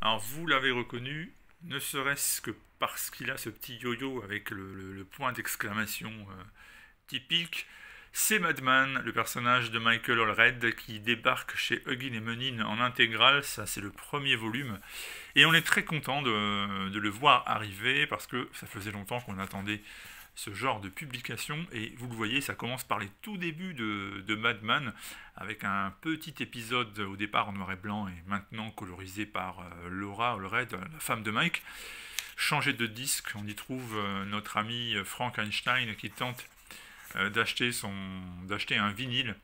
Alors vous l'avez reconnu, ne serait-ce que parce qu'il a ce petit yo-yo avec le, point d'exclamation euh, typique, c'est Madman, le personnage de Michael Allred, qui débarque chez Huggin et Menin en intégrale. Ça, c'est le premier volume. Et on est très content de, le voir arriver parce que ça faisait longtemps qu'on attendait ce genre de publication. Et vous le voyez, ça commence par les tout débuts de, de Madman avec un petit épisode au départ en noir et blanc et maintenant colorisé par euh, Laura Allred, la femme de Mike. Changer de disque, on y trouve euh, notre ami euh, Frank Einstein qui tente euh, d'acheter un vinyle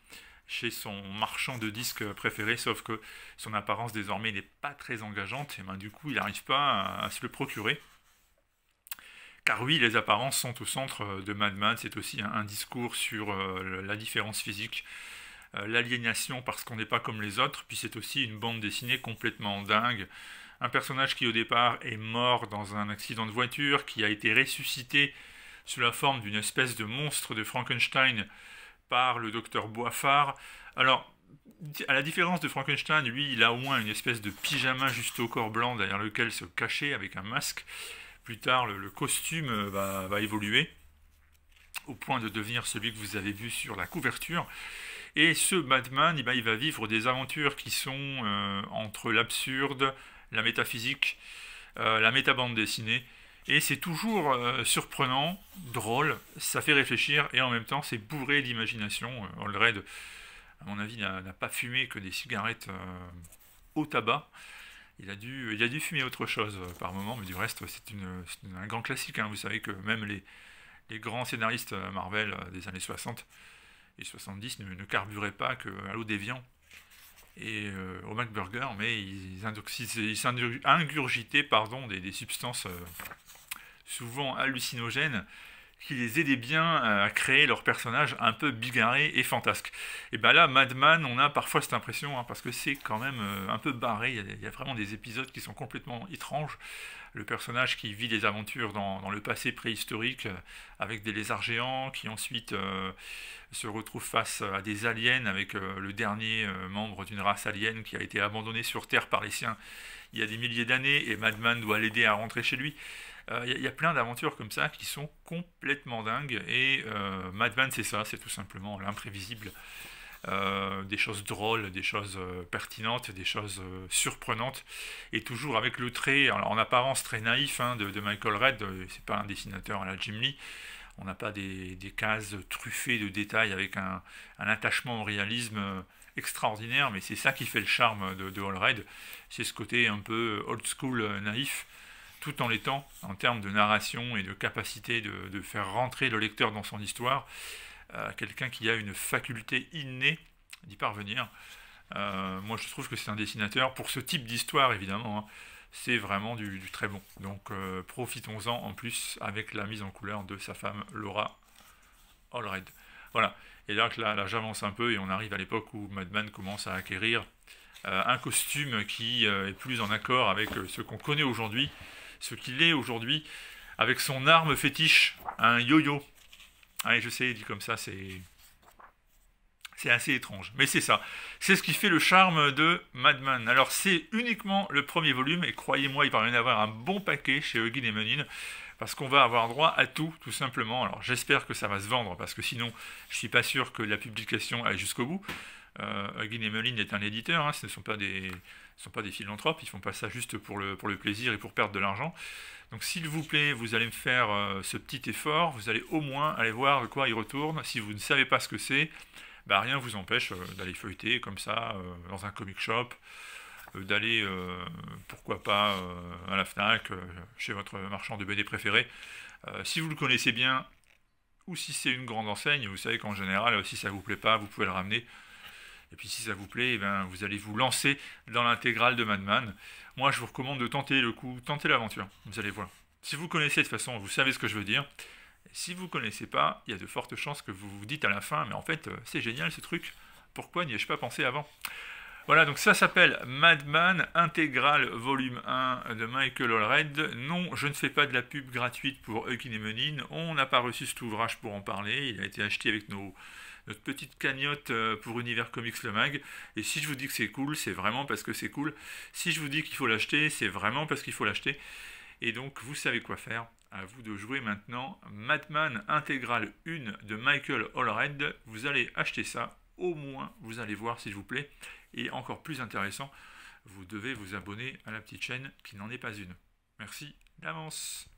chez son marchand de disques préféré, sauf que son apparence désormais n'est pas très engageante, et ben, du coup il n'arrive pas à, se le procurer. Car oui, les apparences sont au centre de Madman c'est aussi un, discours sur euh, la différence physique, euh, l'aliénation parce qu'on n'est pas comme les autres, puis c'est aussi une bande dessinée complètement dingue. Un personnage qui au départ est mort dans un accident de voiture, qui a été ressuscité sous la forme d'une espèce de monstre de Frankenstein par le docteur Boifard. Alors, à la différence de Frankenstein, lui, il a au moins une espèce de pyjama juste au corps blanc derrière lequel se cacher avec un masque. Plus tard, le, costume euh, va, évoluer au point de devenir celui que vous avez vu sur la couverture. Et ce Batman, eh ben, il va vivre des aventures qui sont euh, entre l'absurde, la métaphysique, euh, la métabande dessinée et c'est toujours euh, surprenant, drôle, ça fait réfléchir et en même temps c'est bourré d'imagination. Euh, à mon avis, n'a pas fumé que des cigarettes euh, au tabac. Il a, dû, il a dû fumer autre chose euh, par moment, mais du reste, c'est un grand classique. Hein. Vous savez que même les, grands scénaristes Marvel des années 60 et 70 ne, carburaient pas à l'eau d'Evian et au McBurger, mais ils, ingurgitaient pardon, des substances souvent hallucinogènes, qui les aidaient bien à créer leurs personnages un peu bigarrés et fantasques. Et bien là, Madman, on a parfois cette impression, hein, parce que c'est quand même euh, un peu barré, il y, a vraiment des épisodes qui sont complètement étranges. Le personnage qui vit des aventures dans, le passé préhistorique, euh, avec des lézards géants, qui ensuite euh, se retrouve face à des aliens, avec le dernier membre d'une race alien qui a été abandonné sur Terre par les siens il y a des milliers d'années et Madman doit l'aider à rentrer chez lui. Euh, il y, a, plein d'aventures comme ça qui sont complètement dingues et euh, Madman c'est ça, c'est tout simplement l'imprévisible. Euh, des choses drôles, des choses pertinentes, des choses surprenantes, et toujours avec le trait, alors, en apparence très naïf, hein, de, de, Michael Red, c'est pas un dessinateur à la Jim Lee, on n'a pas des, cases truffées de détails avec un attachement au réalisme extraordinaire, mais c'est ça qui fait le charme de, de C'est ce côté un peu old school euh, naïf, tout en l'étant en termes de narration et de capacité de, faire rentrer le lecteur dans son histoire. Euh, quelqu'un qui a une faculté innée d'y parvenir. Euh, moi, je trouve que c'est un dessinateur pour ce type d'histoire, évidemment. Hein, c'est vraiment du, très bon. Donc, profitons-en en plus avec la mise en couleur de sa femme Laura Allred. Voilà. Et donc là, là j'avance un peu et on arrive à l'époque où Madman commence à acquérir euh, un costume qui euh, est plus en accord avec euh, ce qu'on connaît aujourd'hui, ce qu'il est aujourd'hui, avec son arme fétiche, un yo-yo. Allez, je sais, dit comme ça, c'est. C'est assez étrange, mais c'est ça. C'est ce qui fait le charme de Madman. Alors c'est uniquement le premier volume, et croyez-moi, il parvient d'avoir un bon paquet chez Hugin et Menin parce qu'on va avoir droit à tout, tout simplement. Alors j'espère que ça va se vendre, parce que sinon, je ne suis pas sûr que la publication aille jusqu'au bout. Euh, est un éditeur, hein. ce ne sont pas, des, ce sont pas des philanthropes, ils font pas ça juste pour le, pour le plaisir et pour perdre de l'argent. Donc s'il vous plaît, vous allez me faire euh, ce petit effort, vous allez au moins aller voir de quoi il retourne. Si vous ne savez pas ce que c'est, bah, rien ne vous empêche euh, d'aller feuilleter comme ça euh, dans un comic shop euh, d'aller, euh, pourquoi pas, euh, à la FNAC, chez votre marchand de BD préféré. si vous le connaissez bien, ou si c'est une grande enseigne, vous savez qu'en général, si ça ne vous plaît pas, vous pouvez le ramener. Et puis si ça vous plaît, eh ben, vous allez vous lancer dans l'intégrale de Madman. Moi, je vous recommande de tenter le coup, tenter l'aventure. Vous allez voir. Si vous connaissez de toute façon, vous savez ce que je veux dire. si vous ne connaissez pas, il y a de fortes chances que vous vous dites à la fin, mais en fait, c'est génial ce truc. Pourquoi n'y ai-je pas pensé avant voilà, donc ça s'appelle Madman Intégral Volume 1 de Michael Allred. Non, je ne fais pas de la pub gratuite pour Eukin et Menin. On n'a pas reçu cet ouvrage pour en parler. Il a été acheté avec nos, notre petite cagnotte euh, pour Univers Comics Le Mag. Et si je vous dis que c'est cool, c'est vraiment parce que c'est cool. Si je vous dis qu'il faut l'acheter, c'est vraiment parce qu'il faut l'acheter. Et donc, vous savez quoi faire. À vous de jouer maintenant Madman Intégral 1 de Michael Allred. Vous allez acheter ça au moins, vous allez voir s'il vous plaît, et encore plus intéressant, vous devez vous abonner à la petite chaîne qui n'en est pas une. Merci d'avance.